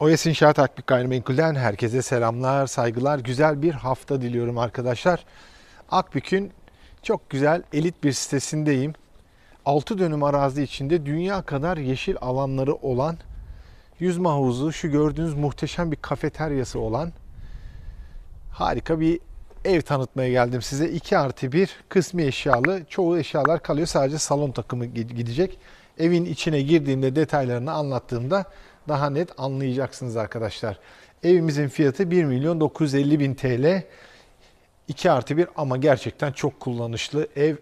OES İnşaat Akbük Gayrimenkul'den herkese selamlar, saygılar. Güzel bir hafta diliyorum arkadaşlar. Akbük'ün çok güzel elit bir sitesindeyim. 6 dönüm arazi içinde dünya kadar yeşil alanları olan, yüzme havuzu, şu gördüğünüz muhteşem bir kafeteryası olan harika bir ev tanıtmaya geldim size. 2 artı 1 kısmi eşyalı. Çoğu eşyalar kalıyor. Sadece salon takımı gidecek. Evin içine girdiğimde detaylarını anlattığımda daha net anlayacaksınız arkadaşlar. Evimizin fiyatı 1 milyon 950 bin TL. 2 artı 1 ama gerçekten çok kullanışlı. Ev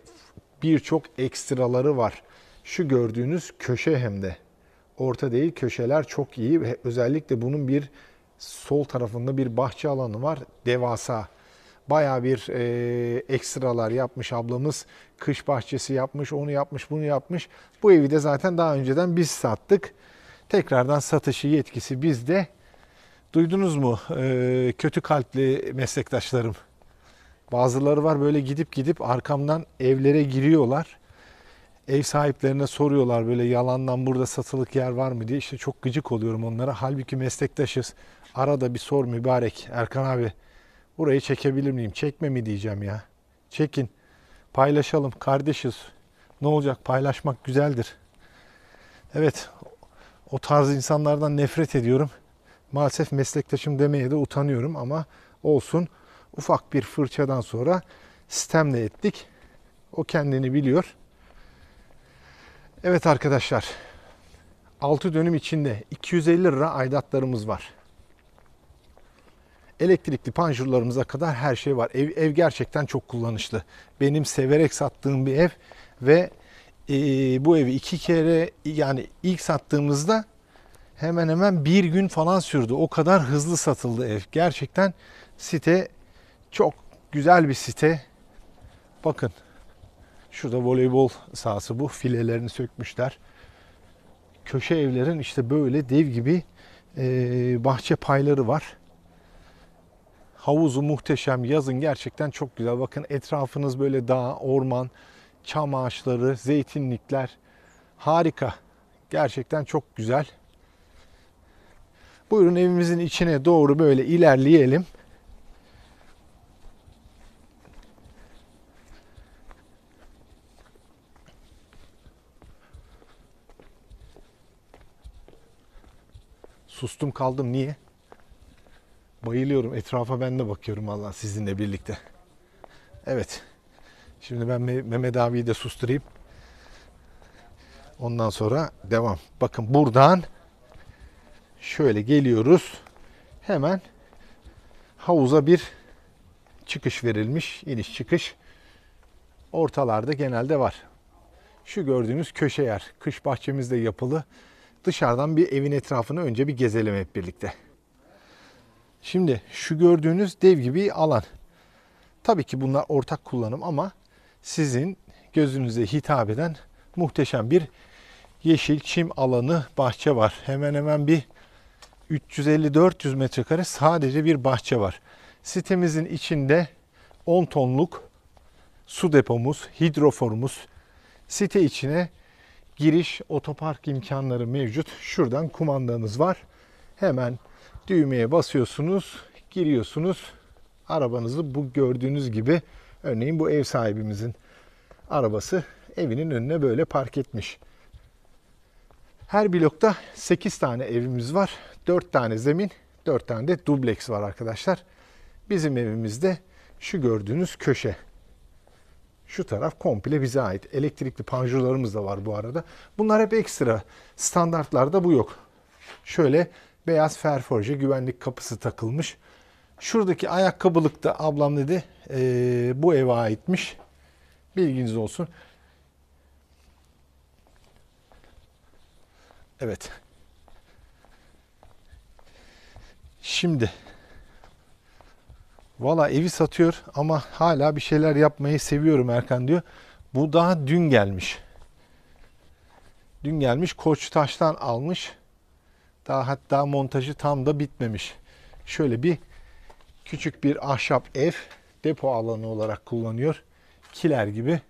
birçok ekstraları var. Şu gördüğünüz köşe hem de. Orta değil köşeler çok iyi. Özellikle bunun bir sol tarafında bir bahçe alanı var. Devasa. Baya bir e, ekstralar yapmış ablamız. Kış bahçesi yapmış, onu yapmış, bunu yapmış. Bu evi de zaten daha önceden biz sattık tekrardan satışı yetkisi bizde. Duydunuz mu e, kötü kalpli meslektaşlarım? Bazıları var böyle gidip gidip arkamdan evlere giriyorlar. Ev sahiplerine soruyorlar böyle yalandan burada satılık yer var mı diye. İşte çok gıcık oluyorum onlara. Halbuki meslektaşız. Arada bir sor mübarek Erkan abi. Burayı çekebilir miyim? Çekme mi diyeceğim ya. Çekin. Paylaşalım kardeşiz. Ne olacak paylaşmak güzeldir. Evet o tarz insanlardan nefret ediyorum. Maalesef meslektaşım demeye de utanıyorum ama olsun ufak bir fırçadan sonra sistemle ettik. O kendini biliyor. Evet arkadaşlar 6 dönüm içinde 250 lira aidatlarımız var. Elektrikli panjurlarımıza kadar her şey var. Ev, ev gerçekten çok kullanışlı. Benim severek sattığım bir ev ve e, bu evi iki kere yani ilk sattığımızda hemen hemen bir gün falan sürdü. O kadar hızlı satıldı ev. Gerçekten site çok güzel bir site. Bakın şurada voleybol sahası bu. Filelerini sökmüşler. Köşe evlerin işte böyle dev gibi e, bahçe payları var. Havuzu muhteşem. Yazın gerçekten çok güzel. Bakın etrafınız böyle dağ, orman, çam ağaçları, zeytinlikler harika. Gerçekten çok güzel. Buyurun evimizin içine doğru böyle ilerleyelim. Sustum kaldım niye? Bayılıyorum etrafa ben de bakıyorum Allah sizinle birlikte. Evet. Şimdi ben Mehmet abiyi de susturayım. Ondan sonra devam. Bakın buradan şöyle geliyoruz. Hemen havuza bir çıkış verilmiş. iniş çıkış. Ortalarda genelde var. Şu gördüğünüz köşe yer. Kış bahçemizde yapılı. Dışarıdan bir evin etrafını önce bir gezelim hep birlikte. Şimdi şu gördüğünüz dev gibi alan. Tabii ki bunlar ortak kullanım ama sizin gözünüze hitap eden muhteşem bir yeşil çim alanı bahçe var. Hemen hemen bir 350-400 metrekare sadece bir bahçe var. Sitemizin içinde 10 tonluk su depomuz, hidroforumuz, site içine giriş otopark imkanları mevcut. Şuradan kumandanız var. Hemen düğmeye basıyorsunuz, giriyorsunuz. Arabanızı bu gördüğünüz gibi Örneğin bu ev sahibimizin arabası evinin önüne böyle park etmiş. Her blokta 8 tane evimiz var. 4 tane zemin, 4 tane de dubleks var arkadaşlar. Bizim evimizde şu gördüğünüz köşe. Şu taraf komple bize ait. Elektrikli panjurlarımız da var bu arada. Bunlar hep ekstra. Standartlarda bu yok. Şöyle beyaz ferforje güvenlik kapısı takılmış. Şuradaki ayakkabılık da ablam dedi e, bu eve aitmiş. Bilginiz olsun. Evet. Şimdi valla evi satıyor ama hala bir şeyler yapmayı seviyorum Erkan diyor. Bu daha dün gelmiş. Dün gelmiş Koçtaş'tan almış. Daha hatta montajı tam da bitmemiş. Şöyle bir küçük bir ahşap ev depo alanı olarak kullanıyor. Kiler gibi.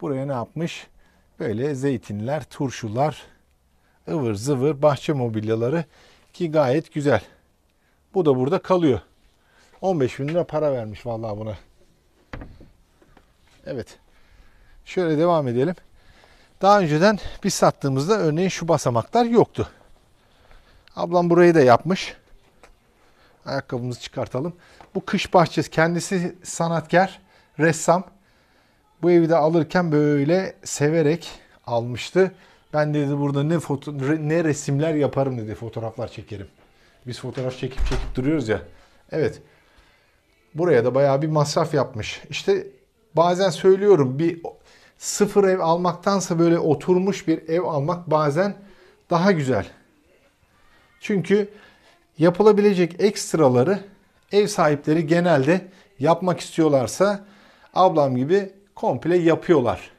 Buraya ne yapmış? Böyle zeytinler, turşular, ıvır zıvır bahçe mobilyaları ki gayet güzel. Bu da burada kalıyor. 15 bin lira para vermiş vallahi buna. Evet. Şöyle devam edelim. Daha önceden biz sattığımızda örneğin şu basamaklar yoktu. Ablam burayı da yapmış. Ayakkabımızı çıkartalım. Bu kış bahçesi. Kendisi sanatkar, ressam. Bu evi de alırken böyle severek almıştı. Ben dedi burada ne foto ne resimler yaparım dedi. Fotoğraflar çekerim. Biz fotoğraf çekip çekip duruyoruz ya. Evet. Buraya da bayağı bir masraf yapmış. İşte bazen söylüyorum bir sıfır ev almaktansa böyle oturmuş bir ev almak bazen daha güzel. Çünkü yapılabilecek ekstraları ev sahipleri genelde yapmak istiyorlarsa ablam gibi komple yapıyorlar.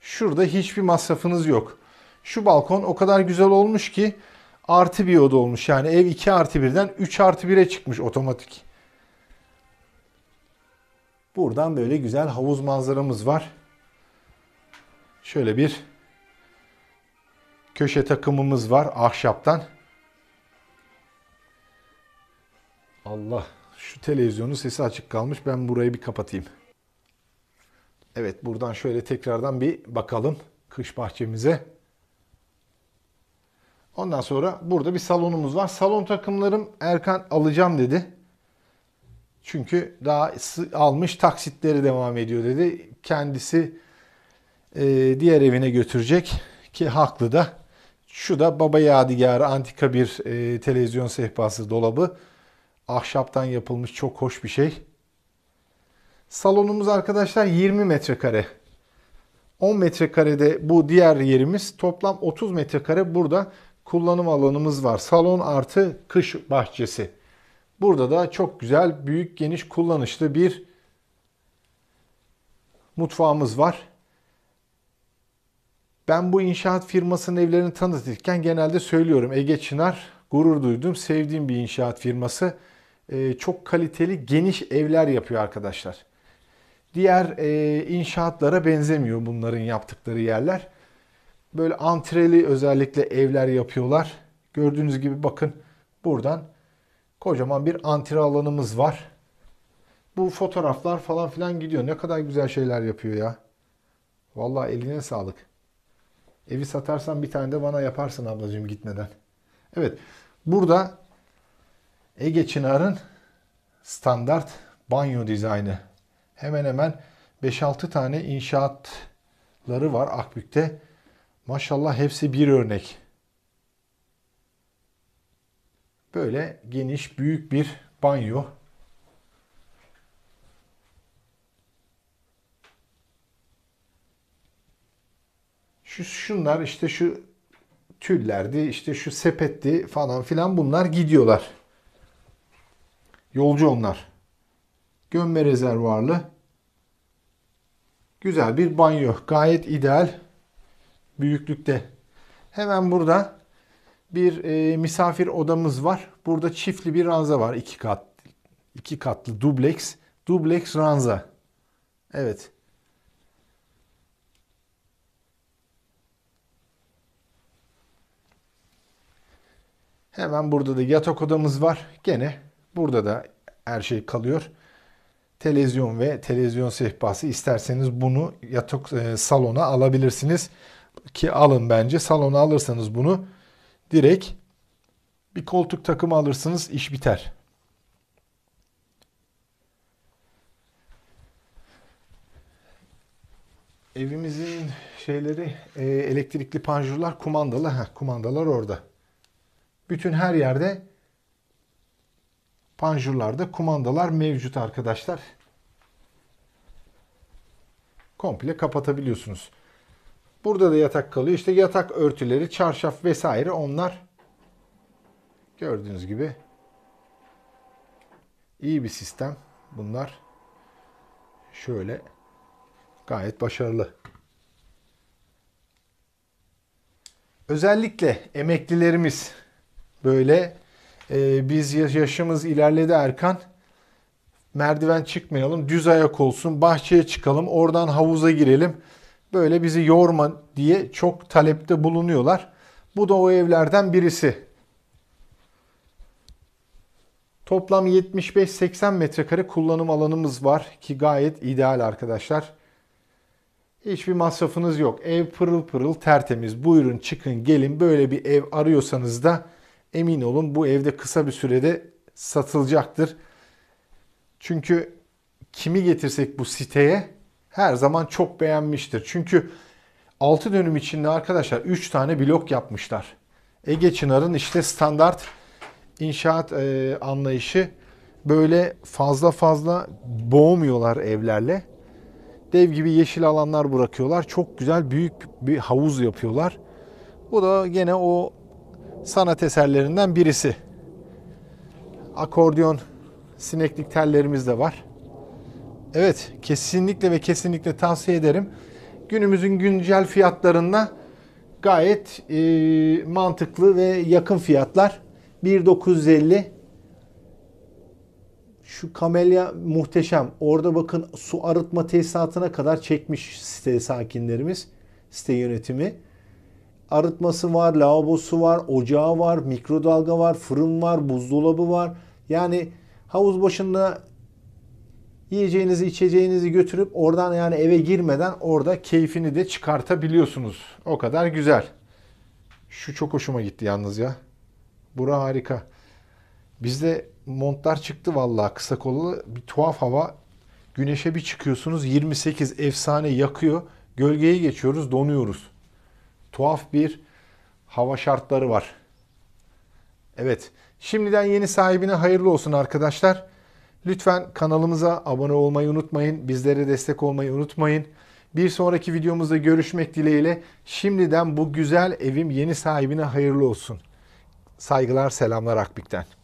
Şurada hiçbir masrafınız yok. Şu balkon o kadar güzel olmuş ki artı bir oda olmuş. Yani ev 2 artı 1'den 3 artı 1'e çıkmış otomatik. Buradan böyle güzel havuz manzaramız var. Şöyle bir köşe takımımız var ahşaptan. Allah şu televizyonun sesi açık kalmış. Ben burayı bir kapatayım. Evet buradan şöyle tekrardan bir bakalım kış bahçemize. Ondan sonra burada bir salonumuz var. Salon takımlarım Erkan alacağım dedi. Çünkü daha almış taksitleri devam ediyor dedi. Kendisi e, diğer evine götürecek ki haklı da. Şu da Baba Yadigarı antika bir e, televizyon sehpası dolabı. Ahşaptan yapılmış çok hoş bir şey. Salonumuz arkadaşlar 20 metrekare. 10 metrekarede bu diğer yerimiz. Toplam 30 metrekare burada kullanım alanımız var. Salon artı kış bahçesi. Burada da çok güzel, büyük, geniş, kullanışlı bir mutfağımız var. Ben bu inşaat firmasının evlerini tanıtırken genelde söylüyorum. Ege Çınar gurur duydum, sevdiğim bir inşaat firması. E, çok kaliteli geniş evler yapıyor arkadaşlar. Diğer e, inşaatlara benzemiyor bunların yaptıkları yerler. Böyle antreli özellikle evler yapıyorlar. Gördüğünüz gibi bakın buradan kocaman bir antre alanımız var. Bu fotoğraflar falan filan gidiyor. Ne kadar güzel şeyler yapıyor ya. Vallahi eline sağlık. Evi satarsan bir tane de bana yaparsın ablacığım gitmeden. Evet. Burada Ege Çınar'ın standart banyo dizaynı. Hemen hemen 5-6 tane inşaatları var Akbük'te. Maşallah hepsi bir örnek. Böyle geniş büyük bir banyo. Şu şunlar işte şu tüllerdi, işte şu sepetti falan filan bunlar gidiyorlar. Yolcu onlar. Gömme rezervuarlı. Güzel bir banyo. Gayet ideal büyüklükte. Hemen burada bir e, misafir odamız var. Burada çiftli bir ranza var. İki kat, iki katlı dublex, dublex ranza. Evet. Hemen burada da yatak odamız var. Gene Burada da her şey kalıyor. Televizyon ve televizyon sehpası isterseniz bunu yatak e, salona alabilirsiniz ki alın bence. Salona alırsanız bunu direkt bir koltuk takımı alırsınız iş biter. Evimizin şeyleri e, elektrikli panjurlar kumandalı. ha kumandalar orada. Bütün her yerde panjurlarda kumandalar mevcut arkadaşlar. Komple kapatabiliyorsunuz. Burada da yatak kalıyor. İşte yatak örtüleri, çarşaf vesaire onlar gördüğünüz gibi iyi bir sistem. Bunlar şöyle gayet başarılı. Özellikle emeklilerimiz böyle e, biz yaşımız ilerledi Erkan. Merdiven çıkmayalım, düz ayak olsun, bahçeye çıkalım, oradan havuza girelim. Böyle bizi yorma diye çok talepte bulunuyorlar. Bu da o evlerden birisi. Toplam 75-80 metrekare kullanım alanımız var ki gayet ideal arkadaşlar. Hiçbir masrafınız yok. Ev pırıl pırıl tertemiz. Buyurun çıkın gelin böyle bir ev arıyorsanız da emin olun bu evde kısa bir sürede satılacaktır. Çünkü kimi getirsek bu siteye her zaman çok beğenmiştir. Çünkü 6 dönüm içinde arkadaşlar 3 tane blok yapmışlar. Ege Çınar'ın işte standart inşaat e, anlayışı böyle fazla fazla boğmuyorlar evlerle. Dev gibi yeşil alanlar bırakıyorlar. Çok güzel büyük bir havuz yapıyorlar. Bu da gene o sanat eserlerinden birisi. Akordiyon sineklik tellerimiz de var. Evet, kesinlikle ve kesinlikle tavsiye ederim. Günümüzün güncel fiyatlarında gayet e, mantıklı ve yakın fiyatlar. 1950 şu kamelya muhteşem. Orada bakın su arıtma tesisatına kadar çekmiş site sakinlerimiz, site yönetimi arıtması var, lavabosu var, ocağı var, mikrodalga var, fırın var, buzdolabı var. Yani havuz başında yiyeceğinizi, içeceğinizi götürüp oradan yani eve girmeden orada keyfini de çıkartabiliyorsunuz. O kadar güzel. Şu çok hoşuma gitti yalnız ya. Bura harika. Bizde montlar çıktı vallahi kısa kollu. Bir tuhaf hava. Güneşe bir çıkıyorsunuz 28 efsane yakıyor. Gölgeye geçiyoruz donuyoruz tuhaf bir hava şartları var. Evet, şimdiden yeni sahibine hayırlı olsun arkadaşlar. Lütfen kanalımıza abone olmayı unutmayın. Bizlere destek olmayı unutmayın. Bir sonraki videomuzda görüşmek dileğiyle şimdiden bu güzel evim yeni sahibine hayırlı olsun. Saygılar, selamlar Akbik'ten.